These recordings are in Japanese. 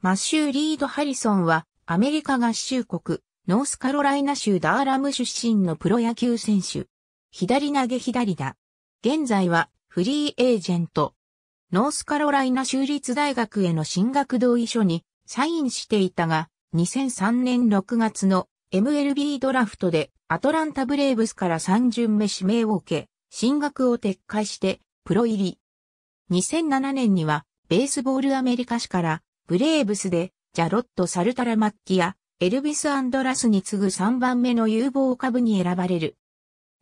マッシュー・リード・ハリソンは、アメリカ合衆国、ノースカロライナ州ダーラム出身のプロ野球選手。左投げ左打。現在は、フリーエージェント。ノースカロライナ州立大学への進学同意書にサインしていたが、2003年6月の MLB ドラフトでアトランタブレーブスから3巡目指名を受け、進学を撤回してプロ入り。2007年にはベースボールアメリカ史からブレーブスで、ジャロット・サルタラマッキア、エルビス・アンドラスに次ぐ3番目の有望株に選ばれる。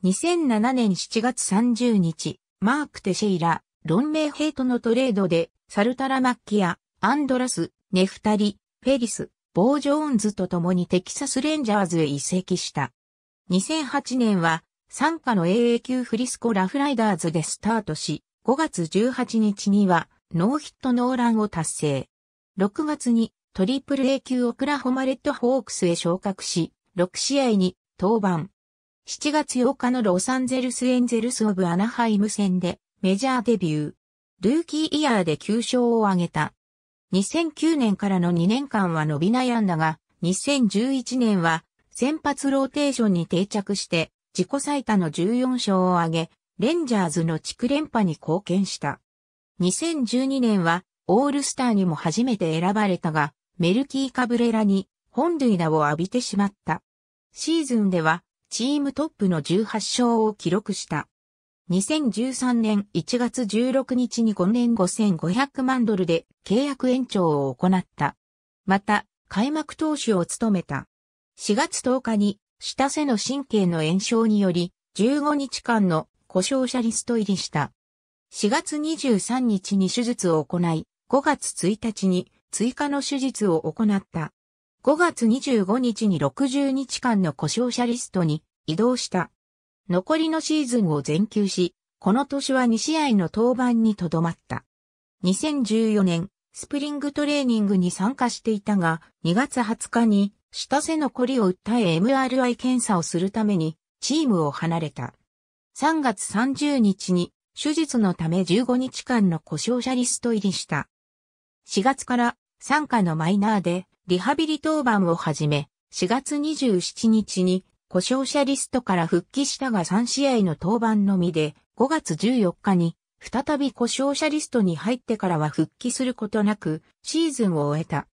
2007年7月30日、マーク・テシェイラ、ロンメイヘイトのトレードで、サルタラマッキア、アンドラス、ネフタリ、フェリス、ボー・ジョーンズと共にテキサス・レンジャーズへ移籍した。2008年は、参加の AA 級フリスコ・ラフライダーズでスタートし、5月18日には、ノーヒットノーランを達成。6月にトリプル A 級オクラホマレッドホークスへ昇格し、6試合に登板。7月8日のロサンゼルスエンゼルスオブアナハイム戦でメジャーデビュー。ルーキーイヤーで9勝を挙げた。2009年からの2年間は伸び悩んだが、2011年は先発ローテーションに定着して自己最多の14勝を挙げ、レンジャーズの地区連覇に貢献した。2012年はオールスターにも初めて選ばれたが、メルキー・カブレラに本塁打を浴びてしまった。シーズンではチームトップの18勝を記録した。2013年1月16日に5年5500万ドルで契約延長を行った。また、開幕投手を務めた。4月10日に下背の神経の炎症により15日間の故障者リスト入りした。4月23日に手術を行い、5月1日に追加の手術を行った。5月25日に60日間の故障者リストに移動した。残りのシーズンを全休し、この年は2試合の登板にとどまった。2014年、スプリングトレーニングに参加していたが、2月20日に下背のりを訴え MRI 検査をするためにチームを離れた。3月30日に手術のため15日間の故障者リスト入りした。4月から参加のマイナーでリハビリ当番を始め、4月27日に故障者リストから復帰したが3試合の登板のみで、5月14日に再び故障者リストに入ってからは復帰することなく、シーズンを終えた。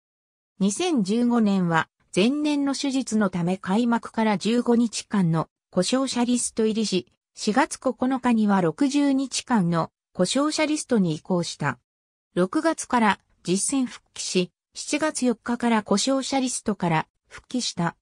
2015年は前年の手術のため開幕から15日間の故障者リスト入りし、4月9日には60日間の故障者リストに移行した。6月から実戦復帰し、7月4日から故障者リストから復帰した。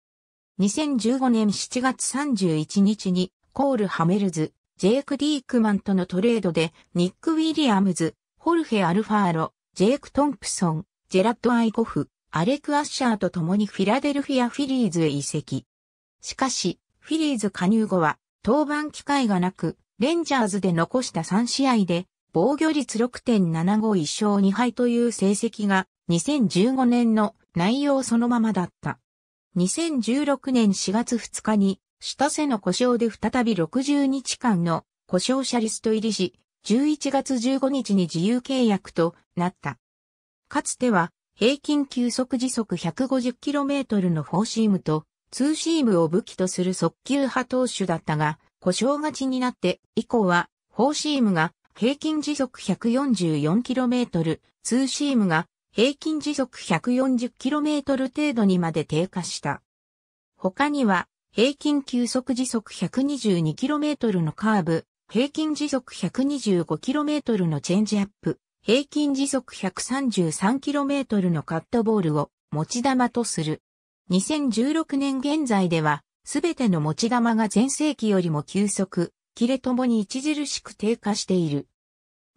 2015年7月31日にコール・ハメルズ、ジェイク・ディークマンとのトレードでニック・ウィリアムズ、ホルフェ・アルファーロ、ジェイク・トンプソン、ジェラット・アイコフ、アレク・アッシャーと共にフィラデルフィア・フィリーズへ移籍。しかし、フィリーズ加入後は登板機会がなく、レンジャーズで残した3試合で防御率6.75 1勝2敗という成績が2015年の内容そのままだった。2016年4月2日に、下瀬の故障で再び60日間の故障者リスト入りし、11月15日に自由契約となった。かつては、平均球速時速 150km のフォーシームと、ツーシームを武器とする速球派投手だったが、故障がちになって、以降は、フォーシームが平均時速 144km、ツーシームが平均時速 140km 程度にまで低下した。他には、平均急速時速 122km のカーブ、平均時速 125km のチェンジアップ、平均時速 133km のカットボールを持ち玉とする。2016年現在では、すべての持ち玉が前世紀よりも急速、キレともに著しく低下している。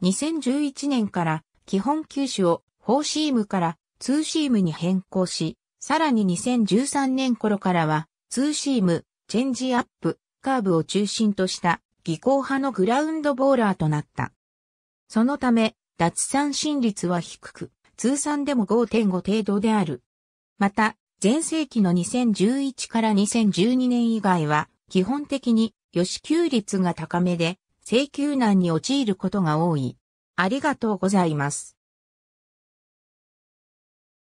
2011年から基本球種をフォーシームからツーシームに変更し、さらに2013年頃からはツーシーム、チェンジアップ、カーブを中心とした技巧派のグラウンドボーラーとなった。そのため、脱三振率は低く、通算でも5.5程度である。また、前世紀の2011から2012年以外は、基本的にし、給率が高めで、請求難に陥ることが多い。ありがとうございます。